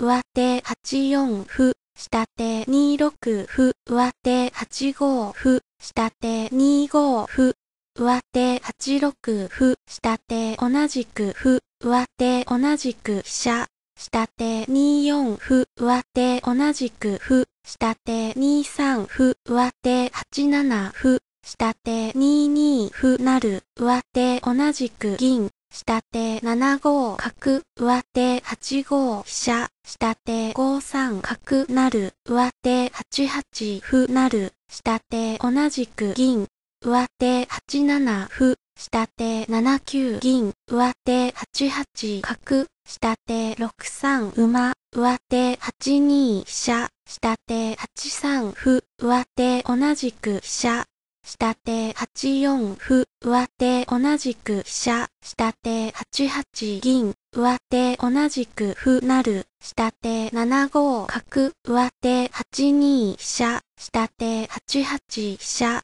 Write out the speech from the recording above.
上手8四歩、下手2六歩、上手8五歩、下手2五歩、上手8六歩、下手同じく歩、上手同じく飛車、下手2四歩、上手同じく歩、下手2三歩、上手8七歩、下手2二歩なる、上手同じく銀、下手7五角、上手8五飛車、下手5三角なる、上手8八歩なる、下手同じく銀、上手8七歩、下手7九銀、上手8八角、下手6三馬、上手8二飛車、下手8三歩、上手同じく飛車、下手8四歩、上手同じく飛車、下手8八銀、上手同じく歩なる、下手7五角、上手8二飛車、下手8八飛車、